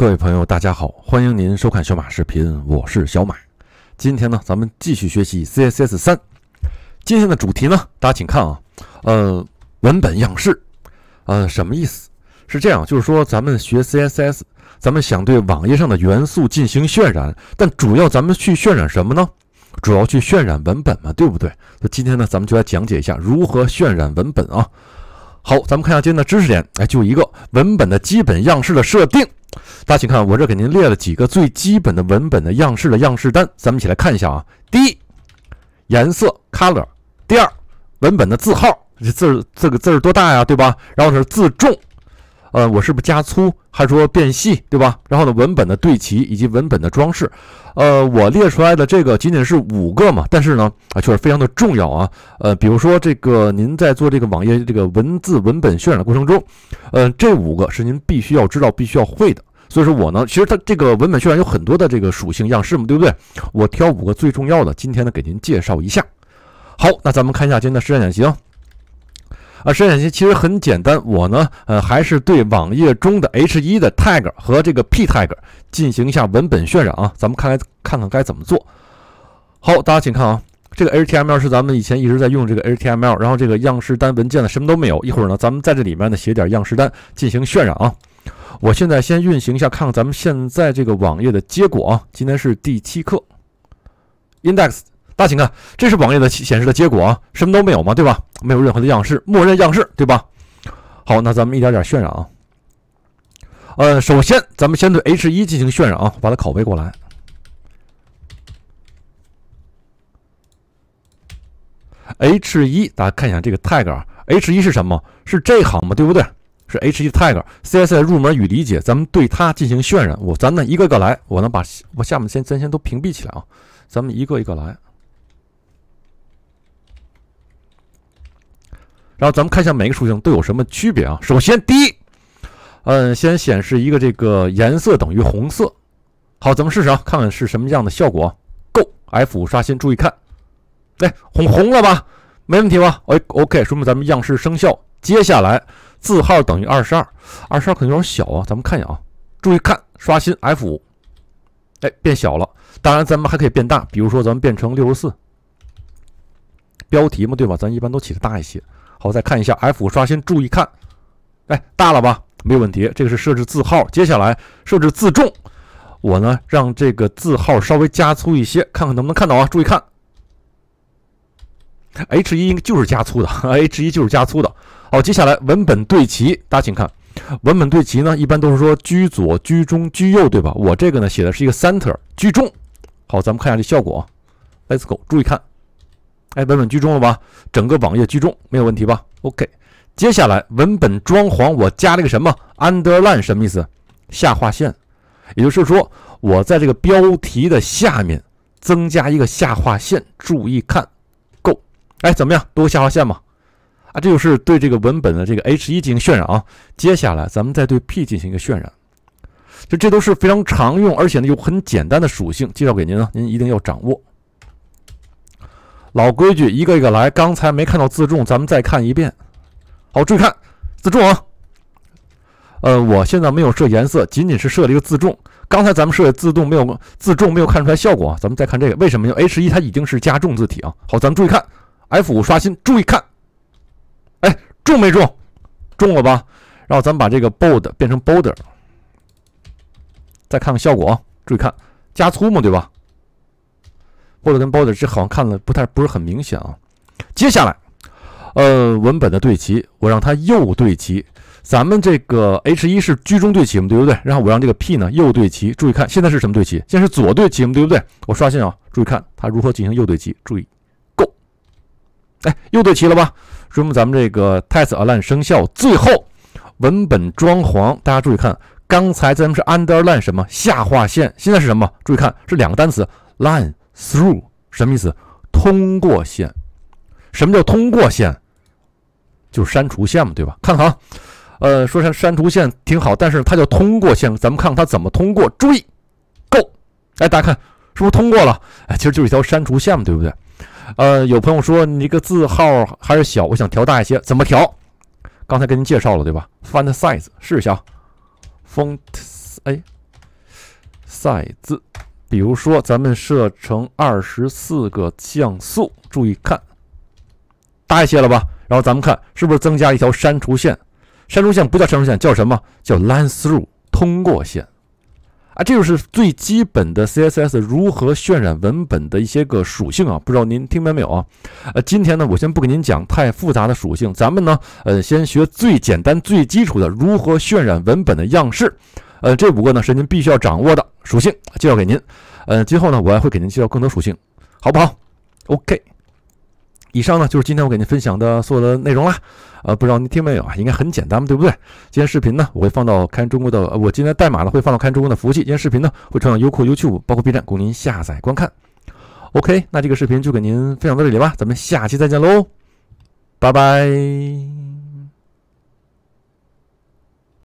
各位朋友，大家好，欢迎您收看小马视频，我是小马。今天呢，咱们继续学习 CSS 三。今天的主题呢，大家请看啊，呃，文本样式，呃，什么意思？是这样，就是说咱们学 CSS，咱们想对网页上的元素进行渲染，但主要咱们去渲染什么呢？主要去渲染文本嘛，对不对？那今天呢，咱们就来讲解一下如何渲染文本啊。好，咱们看一下今天的知识点。哎，就一个文本的基本样式的设定。大家请看，我这给您列了几个最基本的文本的样式的样式单，咱们一起来看一下啊。第一，颜色 color；第二，文本的字号，这字儿这个字儿多大呀，对吧？然后是字重。呃，我是不是加粗，还说变细，对吧？然后呢，文本的对齐以及文本的装饰，呃，我列出来的这个仅仅是五个嘛，但是呢，啊，确实非常的重要啊。呃，比如说这个，您在做这个网页这个文字文本渲染的过程中，嗯，这五个是您必须要知道、必须要会的。所以说我呢，其实它这个文本渲染有很多的这个属性样式嘛，对不对？我挑五个最重要的，今天呢给您介绍一下。好，那咱们看一下今天的实战演习啊。啊，筛选起其实很简单。我呢，呃，还是对网页中的 H1 的 tag 和这个 p tag 进行一下文本渲染啊。咱们看来看看该怎么做。好，大家请看啊，这个 HTML 是咱们以前一直在用这个 HTML，然后这个样式单文件呢什么都没有。一会儿呢，咱们在这里面呢写点样式单进行渲染啊。我现在先运行一下，看看咱们现在这个网页的结果啊。今天是第七课，index。大家请看，这是网页的显示的结果啊，什么都没有嘛，对吧？没有任何的样式，默认样式，对吧？好，那咱们一点点渲染啊。呃，首先咱们先对 H 一进行渲染啊，把它拷贝过来。H 一，大家看一下这个 tag 啊，H 一是什么？是这行嘛，对不对？是 H 一 tag。CSS 入门与理解，咱们对它进行渲染。我，咱呢一个个来，我能把，我下面先咱先都屏蔽起来啊，咱们一个一个来。然后咱们看一下每个属性都有什么区别啊。首先，第一，嗯，先显示一个这个颜色等于红色。好，咱们试试啊，看看是什么样的效果。Go F5 刷新，注意看，哎，红红了吧？没问题吧？哎，OK，说明咱们样式生效。接下来字号等于二十二，二十二可能有点小啊。咱们看一眼啊，注意看，刷新 F5，哎，变小了。当然，咱们还可以变大，比如说咱们变成六十四。标题嘛，对吧？咱一般都起的大一些。好，再看一下 F 五刷新，注意看，哎，大了吧？没有问题。这个是设置字号，接下来设置字重。我呢，让这个字号稍微加粗一些，看看能不能看到啊？注意看，H 一应该就是加粗的，H 一就是加粗的。好，接下来文本对齐，大家请看，文本对齐呢，一般都是说居左、居中、居右，对吧？我这个呢，写的是一个 center 居中。好，咱们看一下这效果啊，Let's go，注意看。哎，文本居中了吧？整个网页居中没有问题吧？OK，接下来文本装潢，我加了一个什么？Underline 什么意思？下划线，也就是说我在这个标题的下面增加一个下划线。注意看，够。哎，怎么样？多个下划线嘛？啊，这就是对这个文本的这个 H1 进行渲染啊。接下来咱们再对 P 进行一个渲染，就这都是非常常用，而且呢又很简单的属性介绍给您啊，您一定要掌握。老规矩，一个一个来。刚才没看到自重，咱们再看一遍。好，注意看自重啊。呃，我现在没有设颜色，仅仅是设了一个自重。刚才咱们设的自动没有自重，没有看出来效果啊。咱们再看这个，为什么呢？H 一它已经是加重字体啊。好，咱们注意看 F 五刷新，注意看，哎，中没中？中了吧？然后咱们把这个 Bold 变成 Bolder，再看看效果啊。注意看，加粗嘛，对吧？或者跟包子，这好像看了不太不是很明显啊。接下来，呃，文本的对齐，我让它右对齐。咱们这个 h 一是居中对齐嘛，对不对？然后我让这个 p 呢右对齐。注意看，现在是什么对齐？现在是左对齐嘛，对不对？我刷新啊，注意看它如何进行右对齐。注意，g o 哎，右对齐了吧？说明咱们这个 t e s t align 生效。最后，文本装潢，大家注意看，刚才咱们是 underline 什么下划线，现在是什么？注意看，是两个单词 line。Through 什么意思？通过线？什么叫通过线？就是删除线嘛，对吧？看看啊，呃，说删删除线挺好，但是它叫通过线，咱们看看它怎么通过。注意，Go，哎，大家看，是不是通过了？哎，其实就是一条删除线嘛，对不对？呃，有朋友说你这个字号还是小，我想调大一些，怎么调？刚才给您介绍了，对吧？Font size，试一下啊，Font 哎，size。比如说，咱们设成二十四个像素，注意看，大一些了吧？然后咱们看，是不是增加一条删除线？删除线不叫删除线，叫什么？叫 line through，通过线。啊，这就是最基本的 CSS 如何渲染文本的一些个属性啊。不知道您听明白没有啊？呃，今天呢，我先不给您讲太复杂的属性，咱们呢，呃，先学最简单、最基础的如何渲染文本的样式。呃，这五个呢是您必须要掌握的属性，介绍给您。呃，今后呢我还会给您介绍更多属性，好不好？OK。以上呢就是今天我给您分享的所有的内容啦，呃，不知道您听没有啊？应该很简单嘛，对不对？今天视频呢我会放到看中国的，我今天代码呢会放到看中国的服务器。今天视频呢会传到优酷、u b 五，包括 B 站供您下载观看。OK，那这个视频就给您分享到这里吧，咱们下期再见喽，拜拜。